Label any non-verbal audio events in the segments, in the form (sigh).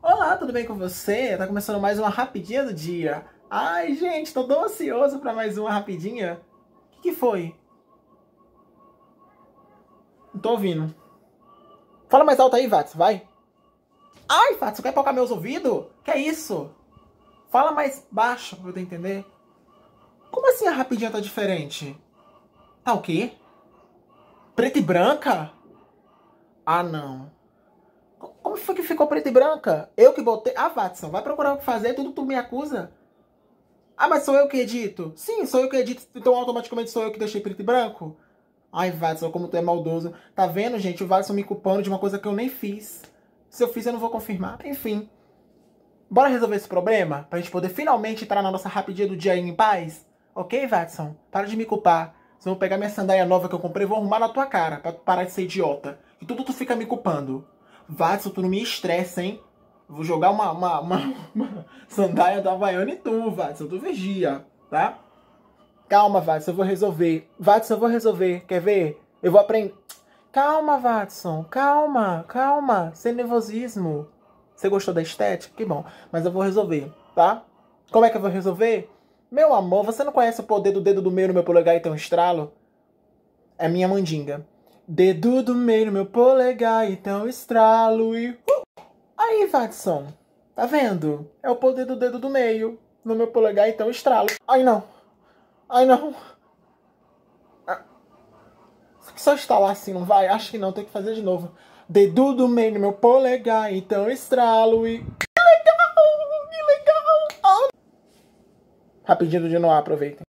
Olá, tudo bem com você? Tá começando mais uma rapidinha do dia. Ai, gente, tô tão ansioso para mais uma rapidinha. O que, que, foi? Não tô ouvindo. Fala mais alto aí, Vats, vai. Ai, Vats, você quer tocar meus ouvidos? Que é isso? Fala mais baixo pra eu entender. Como assim a rapidinha tá diferente? Tá o quê? Preta e branca? Ah, não foi que ficou preta e branca? Eu que botei. Ah, Watson, vai procurar o que fazer, tudo tu me acusa. Ah, mas sou eu que edito? Sim, sou eu que edito, então automaticamente sou eu que deixei preto e branco? Ai, Watson, como tu é maldoso. Tá vendo, gente? O Watson me culpando de uma coisa que eu nem fiz. Se eu fiz, eu não vou confirmar. Enfim. Bora resolver esse problema? Pra gente poder finalmente entrar na nossa rapidinha do dia aí em paz? Ok, Watson? Para de me culpar. Vocês vão vou pegar minha sandália nova que eu comprei e vou arrumar na tua cara, pra tu parar de ser idiota. E tudo tu fica me culpando. Watson, tu não me estressa, hein? Vou jogar uma, uma, uma, uma sandália da Havaiana e tu, Watson, tu vigia, tá? Calma, Watson, eu vou resolver. Watson, eu vou resolver. Quer ver? Eu vou aprender. Calma, Watson. Calma, calma. Sem nervosismo. Você gostou da estética? Que bom. Mas eu vou resolver, tá? Como é que eu vou resolver? Meu amor, você não conhece o poder do dedo do meio no meu polegar e tem um estralo? É minha mandinga. Dedo do meio no meu polegar, então estralo e. Uh! Aí, Watson, tá vendo? É o poder do dedo do meio no meu polegar, então estralo. Ai não! Ai não! Ah. Só estalar assim não vai? Acho que não, tem que fazer de novo. Dedo do meio no meu polegar, então estralo e. Que legal! Que legal! Oh. Rapidinho de Dinoá, aproveitem.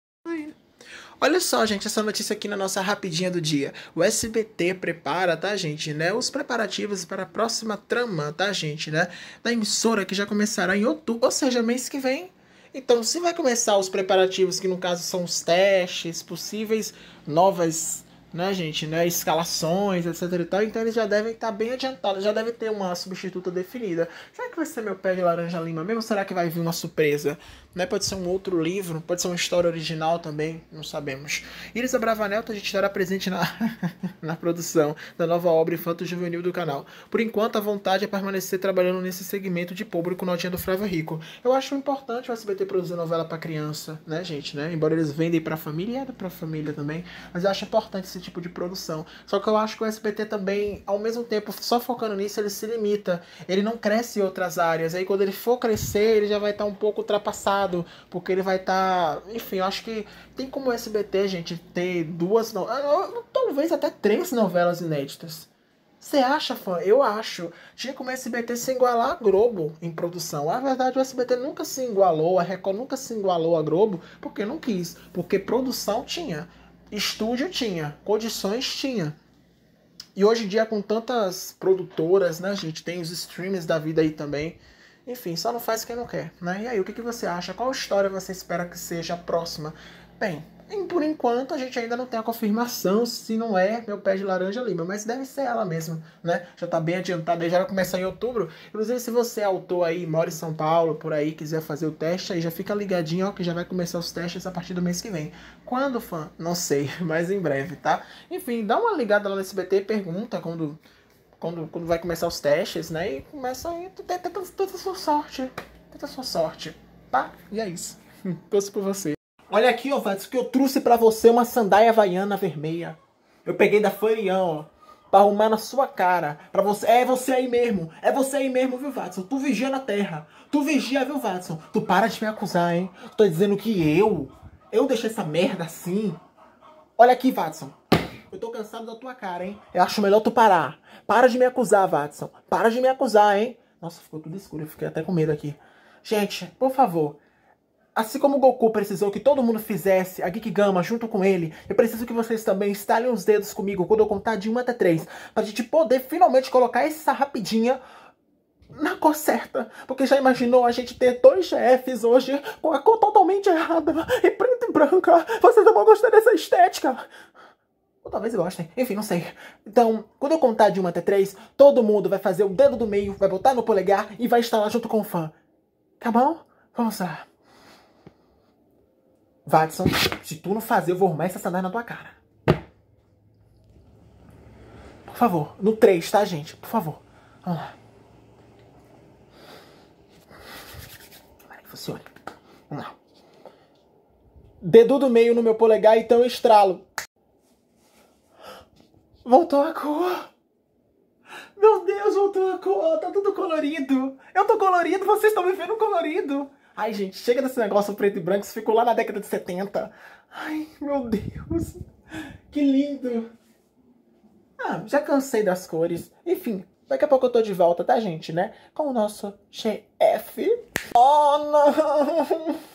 Olha só, gente, essa notícia aqui na nossa rapidinha do dia. O SBT prepara, tá, gente, né, os preparativos para a próxima trama, tá, gente, né, da emissora que já começará em outubro, ou seja, mês que vem. Então, se vai começar os preparativos, que no caso são os testes, possíveis novas né, gente, né, escalações, etc e tal, então eles já devem estar tá bem adiantados, já devem ter uma substituta definida. Será que vai ser meu pé de laranja lima mesmo? Será que vai vir uma surpresa? Né, pode ser um outro livro, pode ser uma história original também, não sabemos. Iris Abravanel, a gente estará presente na, (laughs) na produção da nova obra Infanto Juvenil do canal. Por enquanto, a vontade é permanecer trabalhando nesse segmento de público notinha do Flávio Rico. Eu acho importante o SBT produzir novela para criança, né, gente, né? Embora eles vendem para família, é para família também, mas eu acho importante esse tipo de produção. Só que eu acho que o SBT também, ao mesmo tempo, só focando nisso, ele se limita. Ele não cresce em outras áreas. Aí quando ele for crescer, ele já vai estar tá um pouco ultrapassado, porque ele vai estar. Tá... Enfim, eu acho que tem como o SBT, gente, ter duas. No... Ah, talvez até três novelas inéditas. Você acha, fã? Eu acho. Tinha como o SBT se igualar a Globo em produção. Na verdade, o SBT nunca se igualou, a Record nunca se igualou a Globo, porque não quis. Porque produção tinha estúdio tinha, condições tinha. E hoje em dia, com tantas produtoras, né, gente? Tem os streamers da vida aí também. Enfim, só não faz quem não quer, né? E aí, o que, que você acha? Qual história você espera que seja a próxima? Bem, e por enquanto a gente ainda não tem a confirmação se não é meu pé de laranja lima, mas deve ser ela mesma, né? Já tá bem adiantada, já vai começar em outubro. Inclusive, se você é autor aí, mora em São Paulo, por aí, quiser fazer o teste, aí já fica ligadinho, ó, que já vai começar os testes a partir do mês que vem. Quando, fã? Não sei, (laughs) mas em breve, tá? Enfim, dá uma ligada lá no SBT e pergunta quando, quando, quando vai começar os testes, né? E começa aí, tenta, tenta, tenta a sua sorte, tenta a sua sorte, tá? E é isso. (laughs) Torço por você. Olha aqui, ó, Watson, que eu trouxe para você é uma sandália havaiana vermelha. Eu peguei da Farião, ó, pra arrumar na sua cara. Pra você... É você aí mesmo. É você aí mesmo, viu, Watson? Tu vigia na terra. Tu vigia, viu, Watson? Tu para de me acusar, hein? Tô dizendo que eu... Eu deixei essa merda assim. Olha aqui, Watson. Eu tô cansado da tua cara, hein? Eu acho melhor tu parar. Para de me acusar, Watson. Para de me acusar, hein? Nossa, ficou tudo escuro. Eu fiquei até com medo aqui. Gente, por favor, Assim como Goku precisou que todo mundo fizesse a Gama junto com ele, eu preciso que vocês também estalem os dedos comigo quando eu contar de 1 até 3, pra gente poder finalmente colocar essa rapidinha na cor certa. Porque já imaginou a gente ter dois chefes hoje com a cor totalmente errada e preto e branca? Vocês não vão gostar dessa estética! Ou talvez gostem, enfim, não sei. Então, quando eu contar de 1 até 3, todo mundo vai fazer o dedo do meio, vai botar no polegar e vai instalar junto com o fã. Tá bom? Vamos lá. Watson, se tu não fazer, eu vou arrumar essa sandália na tua cara. Por favor, no 3, tá, gente? Por favor. Vamos lá. Para que funcione. Vamos lá. Dedo do meio no meu polegar, então eu estralo. Voltou a cor. Meu Deus, voltou a cor. Tá tudo colorido. Eu tô colorido, vocês estão me vendo colorido. Ai, gente, chega desse negócio preto e branco, isso ficou lá na década de 70. Ai, meu Deus, que lindo. Ah, já cansei das cores. Enfim, daqui a pouco eu tô de volta, tá, gente, né? Com o nosso chefe. Oh, não!